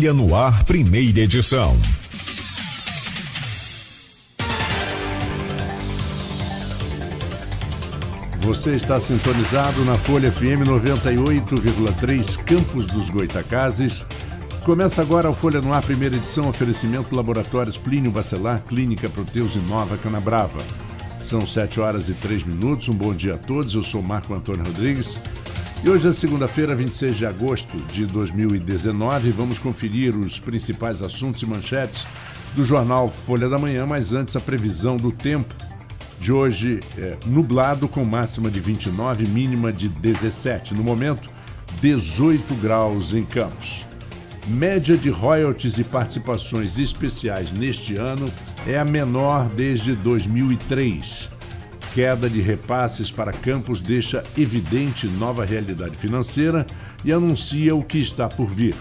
Folha no Ar, primeira edição. Você está sintonizado na Folha FM 98,3 Campos dos Goitacazes. Começa agora a Folha no Ar, primeira edição, oferecimento Laboratórios Plínio Bacelar, Clínica Proteus e Nova Canabrava. São 7 horas e 3 minutos. Um bom dia a todos. Eu sou Marco Antônio Rodrigues e hoje é segunda-feira, 26 de agosto de 2019. Vamos conferir os principais assuntos e manchetes do jornal Folha da Manhã, mas antes a previsão do tempo. De hoje, é, nublado com máxima de 29, mínima de 17. No momento, 18 graus em Campos. Média de royalties e participações especiais neste ano é a menor desde 2003. Queda de repasses para campos deixa evidente nova realidade financeira e anuncia o que está por vir.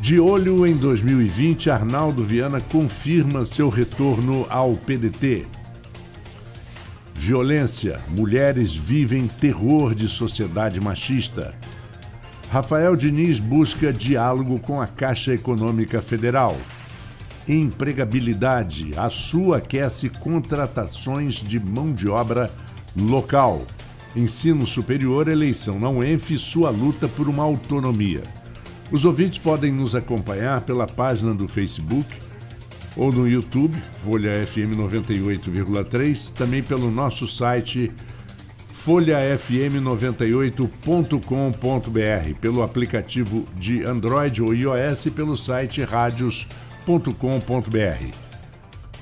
De olho em 2020, Arnaldo Viana confirma seu retorno ao PDT. Violência: mulheres vivem terror de sociedade machista. Rafael Diniz busca diálogo com a Caixa Econômica Federal empregabilidade. A sua aquece contratações de mão de obra local. Ensino superior, eleição não ENF, sua luta por uma autonomia. Os ouvintes podem nos acompanhar pela página do Facebook ou no YouTube, Folha FM 98,3, também pelo nosso site folhafm98.com.br, pelo aplicativo de Android ou iOS e pelo site Rádios com.br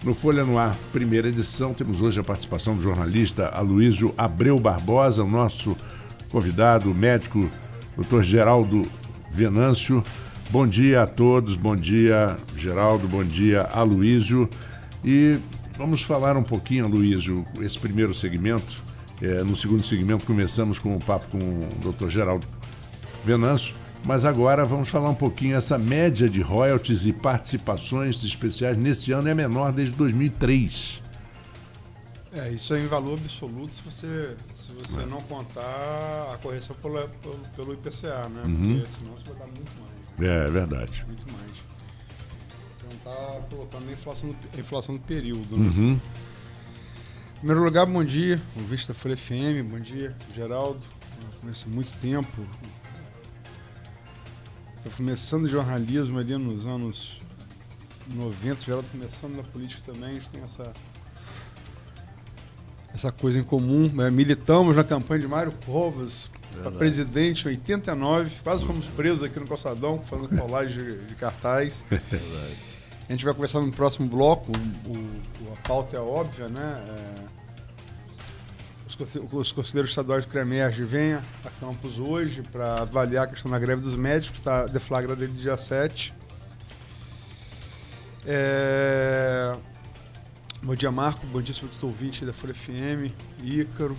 No Folha no Ar, primeira edição, temos hoje a participação do jornalista Aloísio Abreu Barbosa, o nosso convidado, médico Dr. Geraldo Venâncio. Bom dia a todos, bom dia Geraldo, bom dia Aloísio. E vamos falar um pouquinho, Aloísio, esse primeiro segmento. É, no segundo segmento, começamos com o um papo com o Dr. Geraldo Venâncio mas agora vamos falar um pouquinho. Essa média de royalties e participações especiais nesse ano é menor desde 2003. É, isso é em valor absoluto se você, se você é. não contar a correção pelo, pelo, pelo IPCA, né? Uhum. Porque senão você vai dar muito mais. É, é verdade. Muito mais. Você não está colocando a inflação, a inflação do período, né? Uhum. Em primeiro lugar, bom dia, O da Folha FM, bom dia, Geraldo. Eu conheço muito tempo, Tô começando jornalismo ali nos anos 90, já começando na política também, a gente tem essa essa coisa em comum. Né? Militamos na campanha de Mário Covas para presidente em 89, quase fomos presos aqui no calçadão, fazendo colagem de, de cartaz. Verdade. A gente vai conversar no próximo bloco, o, o, a pauta é óbvia, né? É os conselheiros estaduais do CREMERG venha a campus hoje para avaliar a questão da greve dos médicos, que está deflagrada desde o dia 7. É... Bom dia, Marco. Bom dia, doutor ouvinte da Folha FM, Ícaro.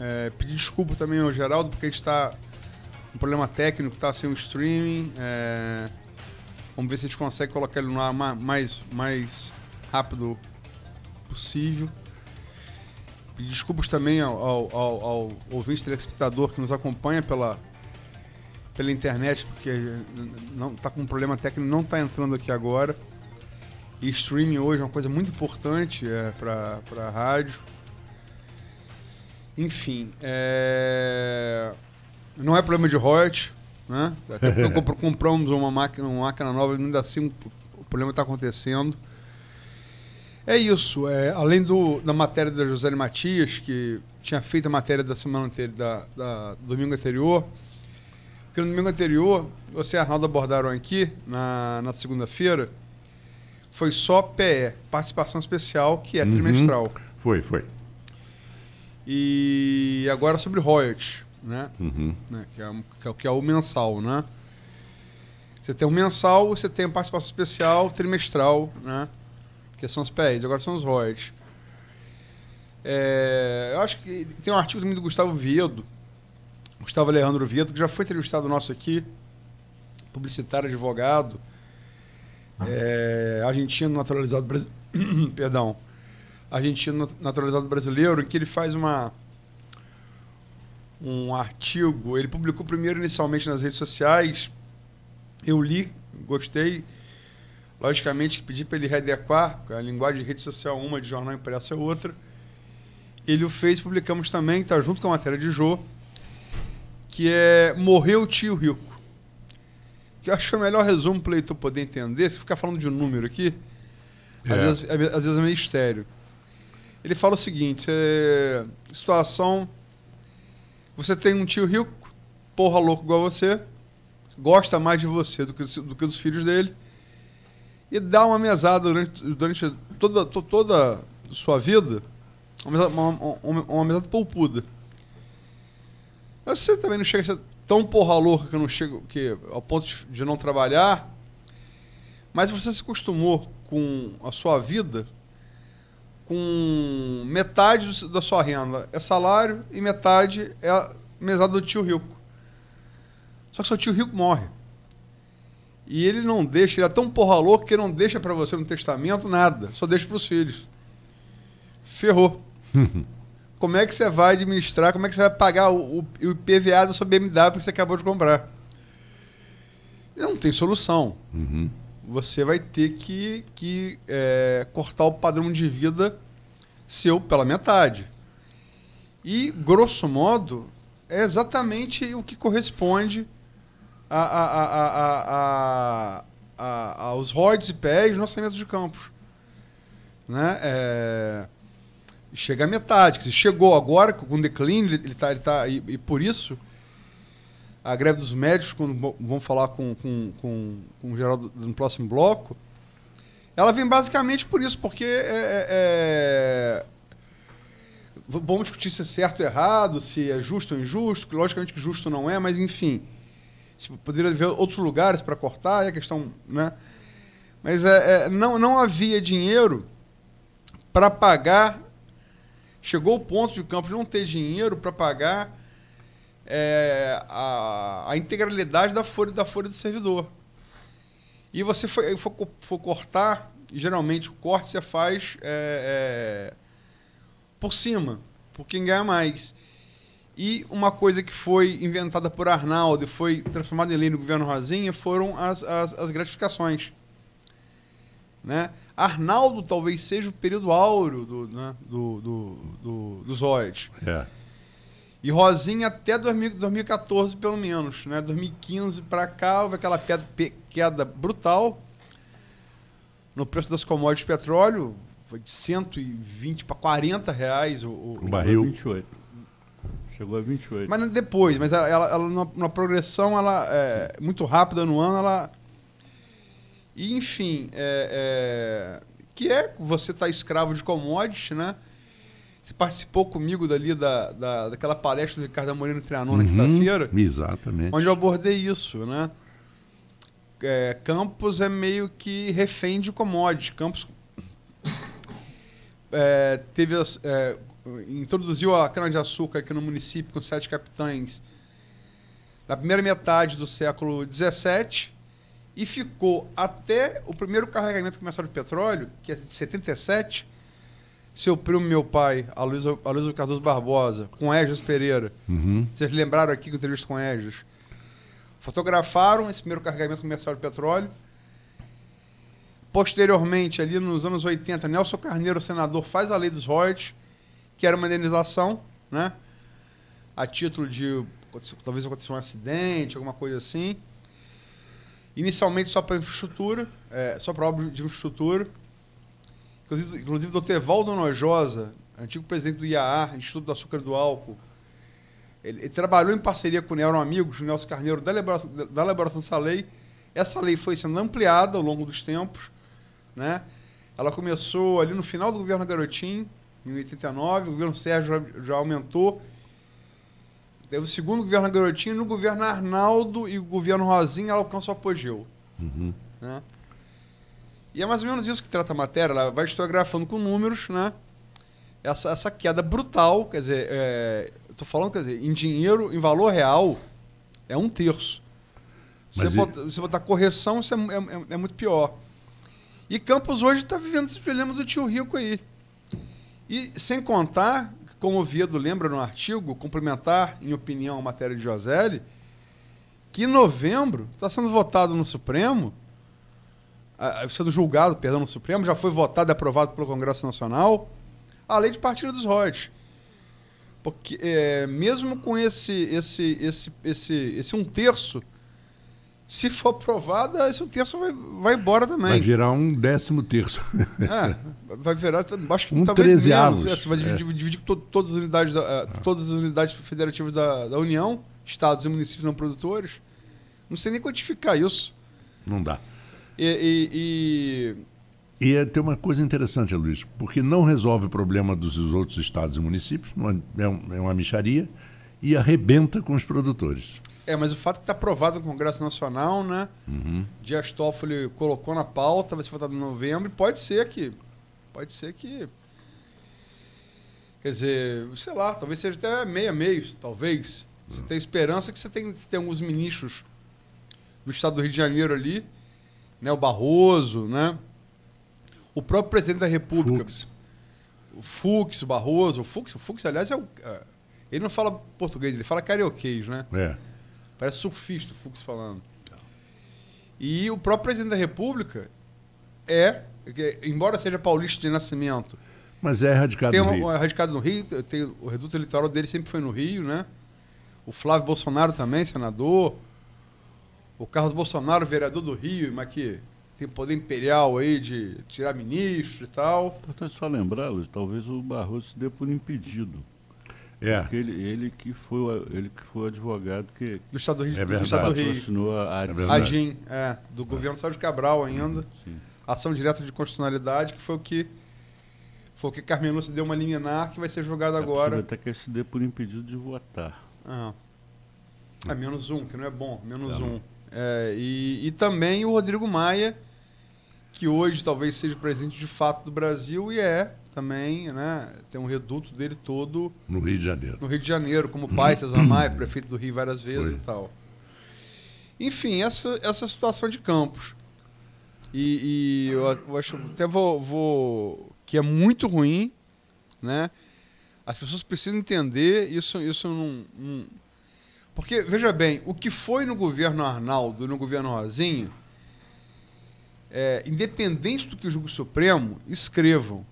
É, pedir desculpa também ao Geraldo, porque a gente está um problema técnico, está sem o streaming. É... Vamos ver se a gente consegue colocar ele no ar mais, mais rápido possível pedir desculpas também ao, ao, ao, ao ouvinte telespectador que nos acompanha pela, pela internet, porque não está com um problema técnico, não está entrando aqui agora. E streaming hoje é uma coisa muito importante é, para a rádio. Enfim, é... não é problema de royalties, né? Até porque compramos uma máquina, uma máquina nova, ainda assim o problema está acontecendo. É isso. É, além do, da matéria da José Matias, que tinha feito a matéria da semana anterior, da, da domingo anterior, porque no domingo anterior, você e Arnaldo abordaram aqui, na, na segunda-feira, foi só PE, participação especial, que é uhum. trimestral. Foi, foi. E agora sobre royalties, né? Uhum. né? Que, é, que, é, que é o mensal, né? Você tem o mensal, você tem a participação especial, trimestral, né? que são os pés agora são os royalties. É, eu acho que tem um artigo também do Gustavo Viedo, Gustavo Alejandro Viedo, que já foi entrevistado nosso aqui, publicitário, advogado, ah. é, argentino naturalizado brasileiro, perdão, argentino naturalizado brasileiro, em que ele faz uma um artigo, ele publicou primeiro inicialmente nas redes sociais, eu li, gostei, Logicamente, pedi para ele readequar, a linguagem de rede social é uma, de jornal impresso é outra. Ele o fez, publicamos também, está junto com a matéria de Jô, que é Morreu o Tio Rico. Que eu acho que é o melhor resumo para o leitor poder entender. Se ficar falando de um número aqui, é. às, vezes, às vezes é meio estéreo. Ele fala o seguinte: é, situação. Você tem um tio rico, porra louco igual você, gosta mais de você do que, do que dos filhos dele e dá uma mesada durante, durante toda, to, toda sua vida, uma, uma, uma, uma mesada polpuda. você também não chega a ser tão porra louca que eu não chego que, ao ponto de não trabalhar, mas você se acostumou com a sua vida com metade da sua renda é salário e metade é mesada do tio rico. Só que seu tio rico morre. E ele não deixa, ele é tão porra louco que não deixa para você no testamento nada, só deixa para os filhos. Ferrou. como é que você vai administrar, como é que você vai pagar o, o, IPVA da sua BMW que você acabou de comprar? Não tem solução. Uhum. Você vai ter que, que é, cortar o padrão de vida seu pela metade. E, grosso modo, é exatamente o que corresponde a, a, a, a, aos roids e pés no orçamento de campos. Né? É, chega à metade. chegou agora, com declínio, ele está. Ele tá, e, e, por isso, a greve dos médicos, quando vamos falar com, com, com, com o Geraldo no próximo bloco, ela vem basicamente por isso, porque é, é, é Vamos discutir se é certo ou errado, se é justo ou injusto, logicamente que justo não é, mas enfim. Se tipo, poderia haver outros lugares para cortar, é questão, né? Mas é, é, não, não havia dinheiro para pagar. Chegou o ponto de o Campos não ter dinheiro para pagar é, a, a, integralidade da folha, da folha do servidor. E você for, for, for cortar, geralmente o corte você faz é, é, por cima, por quem ganha mais. E uma coisa que foi inventada por Arnaldo e foi transformada em lei no governo Rosinha foram as, as, as gratificações. Né? Arnaldo talvez seja o período áureo do, né? do, do, do, do Zoid. É. E Rosinha até 2000, 2014, pelo menos. Né? 2015 para cá, houve aquela queda queda brutal no preço das commodities de petróleo. Foi de 120 para 40 reais o, o, o barril. 28. Chegou a 28. Mas depois, mas ela, ela, ela numa, numa, progressão ela é, muito rápida no ano, ela. E, enfim, é, é, que é você tá escravo de commodities, né? Você participou comigo dali da, da, daquela palestra do Ricardo Amorino Trianon uhum, na quinta-feira. Exatamente. Onde eu abordei isso, né? É, Campos é meio que refém de commodities. Campos é, teve, é, introduziu a cana-de-açúcar aqui no município com sete capitães na primeira metade do século XVII e ficou até o primeiro carregamento comercial de petróleo, que é de 77, seu primo, meu pai, Aloysio, Aloysio Cardoso Barbosa, com Égios Pereira. Uhum. Vocês lembraram aqui que entrevista com Égios? Fotografaram esse primeiro carregamento comercial de petróleo. Posteriormente, ali nos anos 80, Nelson Carneiro, senador, faz a lei dos royalties que era uma indenização, né? A título de talvez aconteceu um acidente, alguma coisa assim. Inicialmente só para infraestrutura, é, só para obra de infraestrutura. Inclusive, inclusive o Dr. Evaldo Nojosa, antigo presidente do IAA, Instituto do Açúcar e do Álcool, ele, ele, trabalhou em parceria com o Neuro amigo, o Nelson Carneiro, da elaboração, da elaboração dessa lei. Essa lei foi sendo ampliada ao longo dos tempos, né? Ela começou ali no final do governo Garotinho, em 89, o governo Sérgio já, aumentou. Teve o segundo governo Garotinho, no governo Arnaldo e o governo Rosinha, alcançou o apogeu. Uhum. Né? E é mais ou menos isso que trata a matéria, ela vai historiografando com números, né? Essa, essa queda brutal, quer dizer, é, tô falando, quer dizer, em dinheiro, em valor real, é um terço. Mas você, e... botar, você botar correção, isso é, é, é muito pior. E Campos hoje está vivendo esse problema do tio rico aí. E sem contar, como o Viedo lembra no artigo, complementar em opinião a matéria de Joselli, que em novembro está sendo votado no Supremo, sendo julgado, perdão, no Supremo, já foi votado e aprovado pelo Congresso Nacional, a lei de partilha dos royalties. Porque é, mesmo com esse, esse, esse, esse, esse um terço se for aprovada, esse um terço vai, vai embora também. Vai virar um décimo terço. É, vai virar, acho que um talvez menos. É, você vai dividir, é. dividir to, todas, as unidades da, eh, todas as unidades federativas da, da União, estados e municípios não produtores. Não sei nem quantificar isso. Não dá. E, e, e... e é, tem uma coisa interessante, Luiz, porque não resolve o problema dos outros estados e municípios, é é, é uma micharia, e arrebenta com os produtores. É, mas o fato é que está aprovado no Congresso Nacional, né? Uhum. Dias Toffoli colocou na pauta, vai ser votado em novembro, e pode ser que. Pode ser que. Quer dizer, sei lá, talvez seja até meia meia talvez. Uhum. Você tem esperança que você tem, tem alguns ministros do estado do Rio de Janeiro ali, né? O Barroso, né? O próprio presidente da República. Fux. O Fux, o Barroso, o Fux, o Fux, aliás, é o. É, ele não fala português, ele fala carioquês, né? É. Parece surfista, o Fux falando. E o próprio presidente da República é, embora seja paulista de nascimento. Mas é radicado tem no Rio. É radicado no Rio, tem, o reduto eleitoral dele sempre foi no Rio, né? O Flávio Bolsonaro também, senador. O Carlos Bolsonaro, vereador do Rio, mas que tem poder imperial aí de tirar ministro e tal. Importante só lembrá lo talvez o Barroso se dê por impedido. É. Porque ele, ele, que foi, ele que foi o advogado que. Do Estado do Rio. É do Estado do Rio. A é Adin. É Adin, é, do governo é. Sérgio Cabral ainda. Sim. Ação direta de constitucionalidade, que foi o que. Foi o que carmen lúcia deu uma liminar que vai ser jogada é agora. Até que se dê por impedido de votar. Ah. É menos um, que não é bom, menos é. um. É, e, e também o Rodrigo Maia que hoje talvez seja presente de fato do Brasil e é também, né, tem um reduto dele todo no Rio de Janeiro. No Rio de Janeiro, como pai César Maia, uhum. prefeito do Rio várias vezes Foi. e tal. Enfim, essa essa situação de Campos. E, e eu, eu, acho até vou, vou que é muito ruim, né? As pessoas precisam entender isso, isso não, não porque, veja bem, o que foi no governo Arnaldo, no governo Rosinho, é, independente do que o julgo Supremo, escrevam.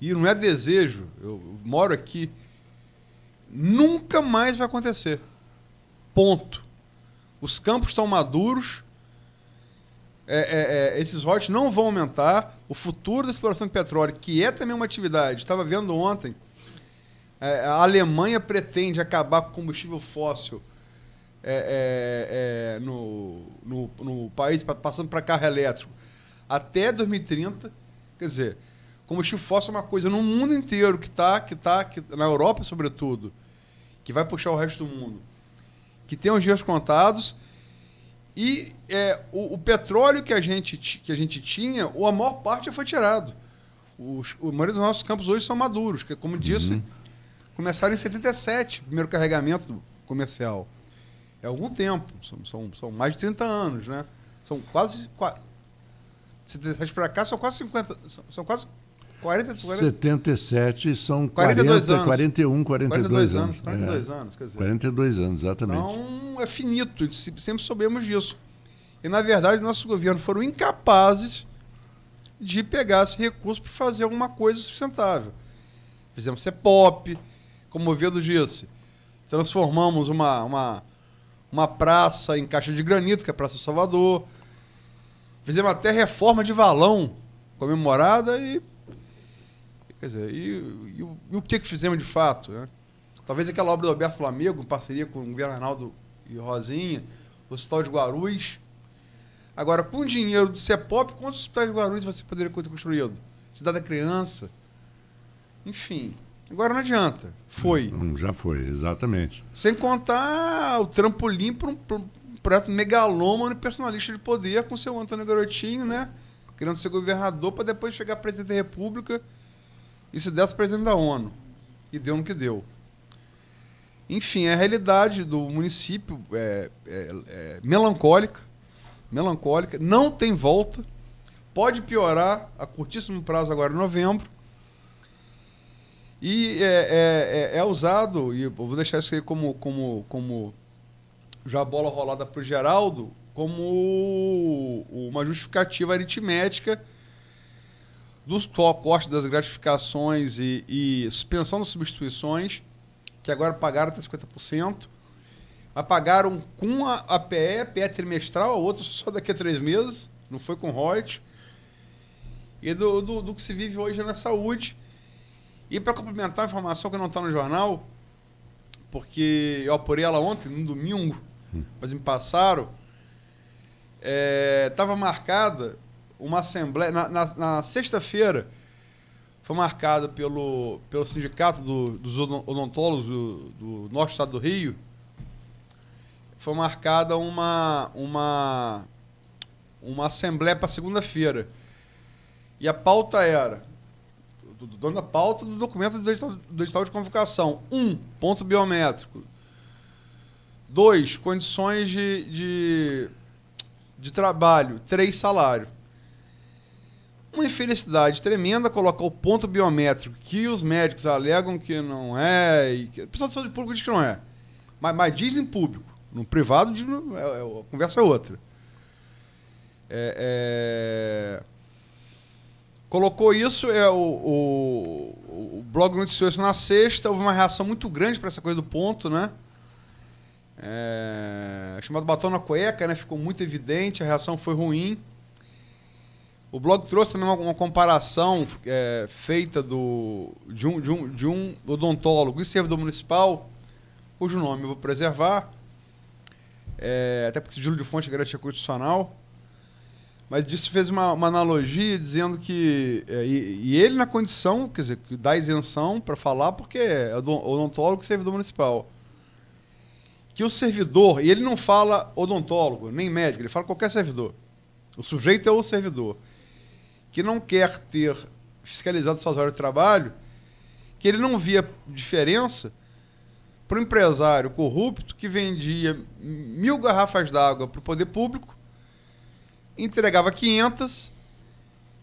E não é desejo, eu moro aqui. Nunca mais vai acontecer. Ponto. Os campos estão maduros, é, é, é esses royalties não vão aumentar. O futuro da exploração de petróleo, que é também uma atividade, estava vendo ontem, é, a Alemanha pretende acabar com combustível fóssil é, é, é, no, no, no, país, passando para carro elétrico até 2030. Quer dizer, combustível fóssil é uma coisa no mundo inteiro que está, que tá, que, na Europa sobretudo, que vai puxar o resto do mundo, que tem os dias contados. E é, o, o, petróleo que a, gente, que a gente tinha, ou a maior parte já foi tirado. Os, a maioria dos nossos campos hoje são maduros, que, como disse, uhum. começaram em 77, primeiro carregamento comercial. É algum tempo, são, são, são mais de 30 anos, né? São quase 77 para cá são quase 50. São, são quase 40, 40. 77 são 42 40, anos. 41, 42, 42 anos. 42 é. anos, quer dizer. 42 anos, exatamente. Então é finito, sempre soubemos disso. E, na verdade, nossos governos foram incapazes de pegar esse recurso para fazer alguma coisa sustentável. Fizemos CEPOP, como o Vedo disse, transformamos uma, uma, uma praça em caixa de granito, que é a Praça do Salvador Fizemos até reforma de valão comemorada e. Quer dizer, e, e, e, e o que, que fizemos de fato? Né? Talvez aquela obra do Alberto Flamengo, em parceria com o governo Arnaldo e Rosinha, o Hospital de Guarulhos. Agora, com o dinheiro do CEPOP, quantos hospitais de Guarulhos você poderia ter construído? Cidade da Criança. Enfim. Agora não adianta. Foi. Já foi, exatamente. Sem contar o trampolim para um, projeto megalômano e personalista de poder com seu Antônio Garotinho, né? Querendo ser governador para depois chegar presidente da República e se desse presidente da ONU. E deu no que deu. Enfim, é a realidade do município é, é, é melancólica. Melancólica. Não tem volta. Pode piorar a curtíssimo prazo agora em novembro. E é, é, é, é, usado, e eu vou deixar isso aí como, como, como já a bola rolada para o Geraldo como uma justificativa aritmética dos corte das gratificações e, e, suspensão das substituições, que agora pagaram até 50%, mas pagaram com a, a PE, PE trimestral, a outra só daqui a três meses, não foi com Reut, e do, do, do que se vive hoje na saúde. E para complementar a informação que não está no jornal, porque eu apurei ela ontem, no domingo, mas me passaram. Estava é, marcada uma assembleia. Na, na, na sexta-feira, foi marcada pelo, pelo sindicato do, dos odontólogos do, do norte estado do Rio. Foi marcada uma, uma, uma assembleia para segunda-feira. E a pauta era, dando a pauta do documento do edital, do edital de convocação: Um, ponto biométrico. Dois, condições de, de, de trabalho. Três, salário. Uma infelicidade tremenda colocar o ponto biométrico que os médicos alegam que não é. E que, o pessoal de saúde pública diz que não é. Mas, mas diz em público. No privado, é, é, a conversa é outra. É, é... Colocou isso, é, o, o, o blog noticiou isso na sexta, houve uma reação muito grande para essa coisa do ponto, né? É, chamado Batom na Cueca, né? Ficou muito evidente, a reação foi ruim. O blog trouxe também uma, uma comparação é, feita do, de, um, de, um, de um odontólogo e servidor municipal, cujo nome eu vou preservar, é, até porque sigilo de fonte é garantia constitucional. Mas disse fez uma, uma analogia dizendo que. É, e, e, ele, na condição, quer dizer, que dá isenção para falar, porque é odontólogo e servidor municipal que o servidor, e ele não fala odontólogo, nem médico, ele fala qualquer servidor. O sujeito é o servidor que não quer ter fiscalizado suas horas de trabalho, que ele não via diferença para o empresário corrupto que vendia mil garrafas d'água para o poder público, entregava 500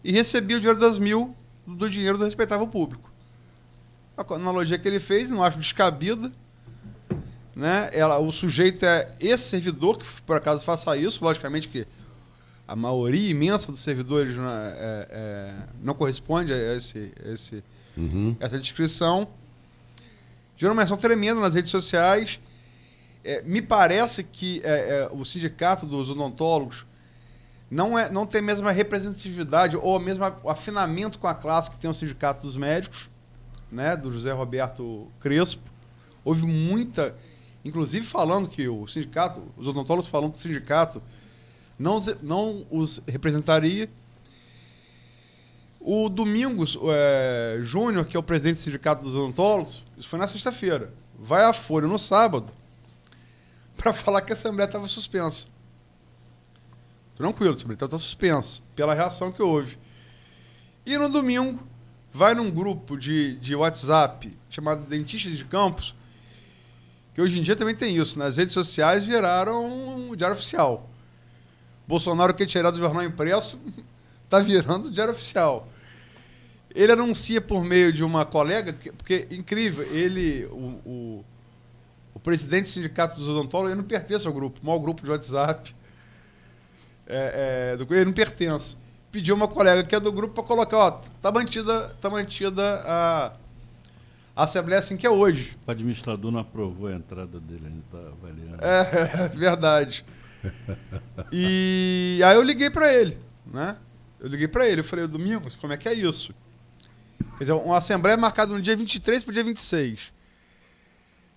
e recebia o dinheiro das mil do dinheiro do respeitável público. A analogia que ele fez, não acho descabida, né? Ela, o sujeito é esse servidor que por acaso faça isso, logicamente que a maioria imensa dos servidores não, né, é, é, não corresponde a esse, esse uhum. essa descrição. Gerou uma reação tremenda nas redes sociais. É, me parece que é, é, o sindicato dos odontólogos não, é, não tem a mesma representatividade ou o mesmo afinamento com a classe que tem o sindicato dos médicos, né, do José Roberto Crespo. Houve muita inclusive falando que o sindicato, os odontólogos falam que o sindicato não, não os representaria. O Domingos é, Júnior, que é o presidente do Sindicato dos Odontólogos, isso foi na sexta-feira, vai à Folha no sábado para falar que a Assembleia estava suspensa. Tranquilo, a Assembleia está suspensa pela reação que houve. E no domingo, vai num grupo de, de WhatsApp chamado Dentistas de Campos que hoje em dia também tem isso. Nas né? redes sociais viraram diário oficial. Bolsonaro que é tirado do jornal impresso está virando diário oficial. Ele anuncia por meio de uma colega, porque incrível, ele, o, o, o presidente do sindicato dos odontólogos, ele não pertence ao grupo, o maior grupo de WhatsApp. É, é, do, ele não pertence. Pediu uma colega que é do grupo para colocar, ó, tá mantida, tá mantida a a Assembleia é assim que é hoje. O administrador não aprovou a entrada dele, ainda está avaliando. É, verdade. e aí eu liguei para ele, né? Eu liguei para ele, eu falei, Domingos, como é que é isso? Quer dizer, uma assembleia é marcada no dia 23 para o dia 26.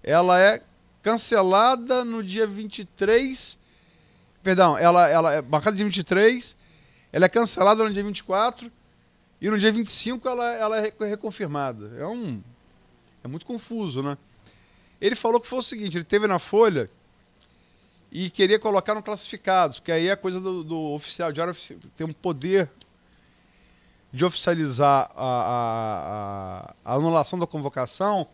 Ela é cancelada no dia 23. Perdão, ela, ela é marcada no dia 23, ela é cancelada no dia 24 e no dia 25 ela, ela é reconfirmada. É um é muito confuso, né? Ele falou que foi o seguinte: ele teve na Folha e queria colocar no classificados, porque aí é a coisa do, do oficial, de tem um poder de oficializar a, a, a, anulação da convocação,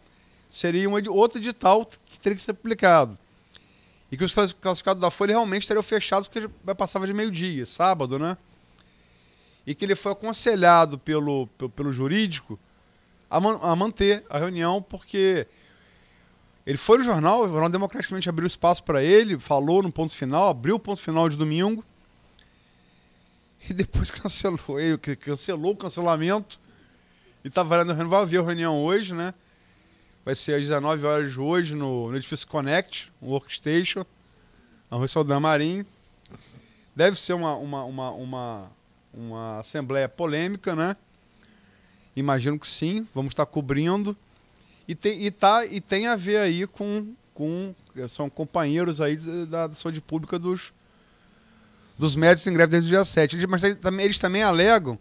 seria um, outro edital que teria que ser publicado. E que os classificados da Folha realmente estariam fechados porque passava de meio-dia, sábado, né? E que ele foi aconselhado pelo, pelo, pelo jurídico a, man a manter a reunião, porque ele foi no jornal, o jornal democraticamente abriu espaço para ele, falou no ponto final, abriu o ponto final de domingo. E depois cancelou ele, cancelou o cancelamento. E tá valendo reunião. Vai haver a reunião hoje, né? Vai ser às 19 horas de hoje no, no edifício Connect, um workstation, na rua Saldanha é Marim. Deve ser uma, uma, uma, uma, uma assembleia polêmica, né? Imagino que sim, vamos estar cobrindo. E tem, e tá, e tem a ver aí com, com. São companheiros aí da, da saúde pública dos, dos médicos em greve desde o dia 7. Eles, mas eles também alegam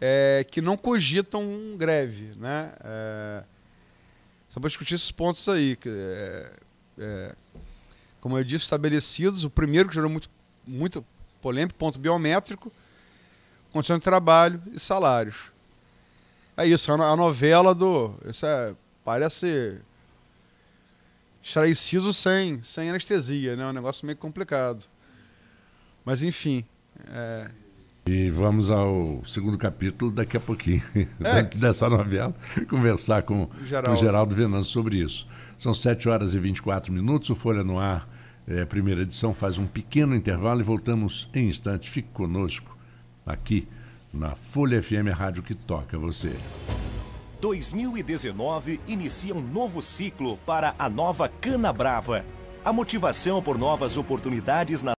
é, que não cogitam um greve. Né? É, só para discutir esses pontos aí. Que, é, é, como eu disse, estabelecidos. O primeiro que gerou muito, muito polêmico, ponto biométrico, condições de trabalho e salários. É isso, a novela do. Isso é, parece. Estar sem, sem anestesia, né? Um negócio meio complicado. Mas enfim. É... E vamos ao segundo capítulo daqui a pouquinho é. dessa novela, conversar com o Geraldo Venâncio sobre isso. São 7 horas e 24 minutos, o Folha no Ar, é, primeira edição, faz um pequeno intervalo e voltamos em instantes. Fique conosco aqui na Folha FM Rádio que toca você. 2019 inicia um novo ciclo para a nova Cana Brava. A motivação por novas oportunidades na